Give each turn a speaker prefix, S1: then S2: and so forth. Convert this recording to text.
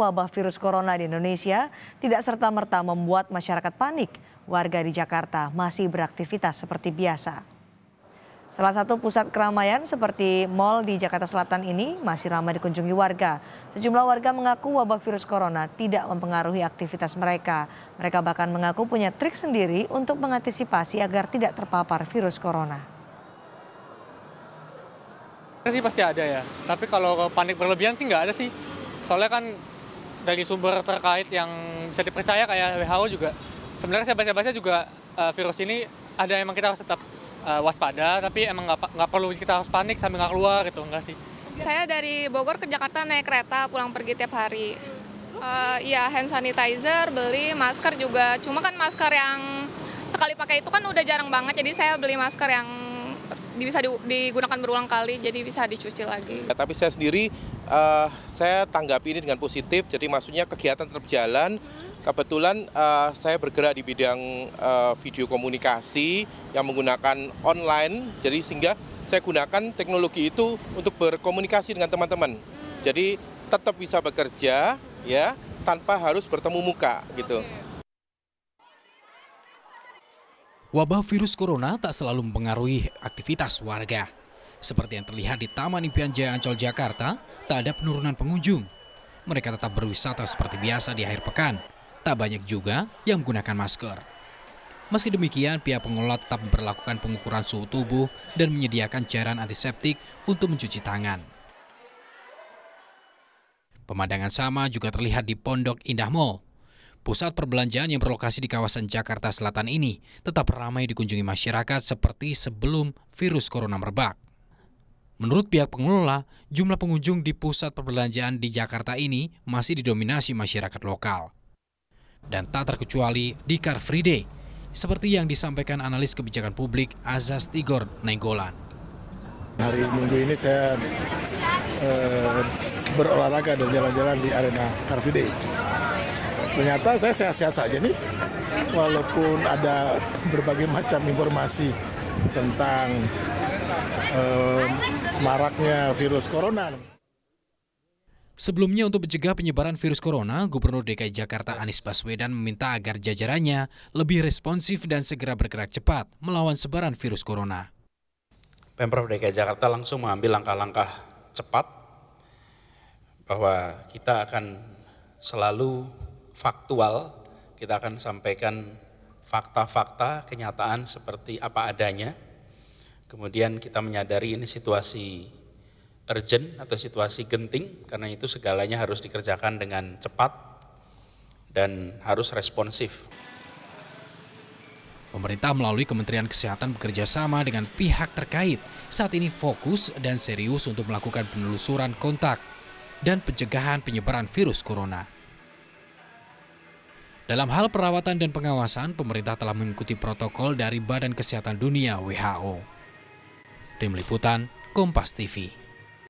S1: wabah virus corona di Indonesia tidak serta-merta membuat masyarakat panik. Warga di Jakarta masih beraktivitas seperti biasa. Salah satu pusat keramaian seperti mal di Jakarta Selatan ini masih ramai dikunjungi warga. Sejumlah warga mengaku wabah virus corona tidak mempengaruhi aktivitas mereka. Mereka bahkan mengaku punya trik sendiri untuk mengantisipasi agar tidak terpapar virus corona
S2: pasti ada ya. Tapi kalau panik berlebihan sih nggak ada sih. Soalnya kan dari sumber terkait yang bisa dipercaya kayak WHO juga sebenarnya saya baca-baca juga uh, virus ini ada emang kita harus tetap uh, waspada tapi emang nggak perlu kita harus panik sambil nggak keluar gitu enggak sih
S3: saya dari Bogor ke Jakarta naik kereta pulang pergi tiap hari uh, ya hand sanitizer beli masker juga cuma kan masker yang sekali pakai itu kan udah jarang banget jadi saya beli masker yang bisa digunakan berulang kali, jadi bisa dicuci lagi.
S4: Ya, tapi saya sendiri, uh, saya tanggapi ini dengan positif, jadi maksudnya kegiatan tetap jalan. Kebetulan uh, saya bergerak di bidang uh, video komunikasi yang menggunakan online, jadi sehingga saya gunakan teknologi itu untuk berkomunikasi dengan teman-teman. Hmm. Jadi tetap bisa bekerja ya tanpa harus bertemu muka gitu. Okay.
S5: Wabah virus corona tak selalu mempengaruhi aktivitas warga. Seperti yang terlihat di Taman Impian Jaya Ancol, Jakarta, tak ada penurunan pengunjung. Mereka tetap berwisata seperti biasa di akhir pekan. Tak banyak juga yang menggunakan masker. Meski demikian, pihak pengelola tetap memperlakukan pengukuran suhu tubuh dan menyediakan cairan antiseptik untuk mencuci tangan. Pemandangan sama juga terlihat di Pondok Indah Mall. Pusat perbelanjaan yang berlokasi di kawasan Jakarta Selatan ini tetap ramai dikunjungi masyarakat seperti sebelum virus corona merebak. Menurut pihak pengelola, jumlah pengunjung di pusat perbelanjaan di Jakarta ini masih didominasi masyarakat lokal. Dan tak terkecuali di Car Free Day, seperti yang disampaikan analis kebijakan publik Azaz Tigor Nenggolan. Hari
S4: Minggu ini saya eh, berolahraga dan jalan-jalan di arena Car Free Day ternyata saya sehat-sehat saja nih walaupun ada
S5: berbagai macam informasi tentang um, maraknya virus corona. Sebelumnya untuk mencegah penyebaran virus corona, Gubernur DKI Jakarta Anies Baswedan meminta agar jajarannya lebih responsif dan segera bergerak cepat melawan sebaran virus corona.
S6: Pemprov DKI Jakarta langsung mengambil langkah-langkah cepat bahwa kita akan selalu faktual, kita akan sampaikan fakta-fakta, kenyataan seperti apa adanya. Kemudian kita menyadari ini situasi urgent atau situasi genting, karena itu segalanya harus dikerjakan dengan cepat dan harus responsif.
S5: Pemerintah melalui Kementerian Kesehatan bekerja sama dengan pihak terkait saat ini fokus dan serius untuk melakukan penelusuran kontak dan pencegahan penyebaran virus corona. Dalam hal perawatan dan pengawasan, pemerintah telah mengikuti protokol dari Badan Kesehatan Dunia WHO. Tim Liputan, Kompas TV.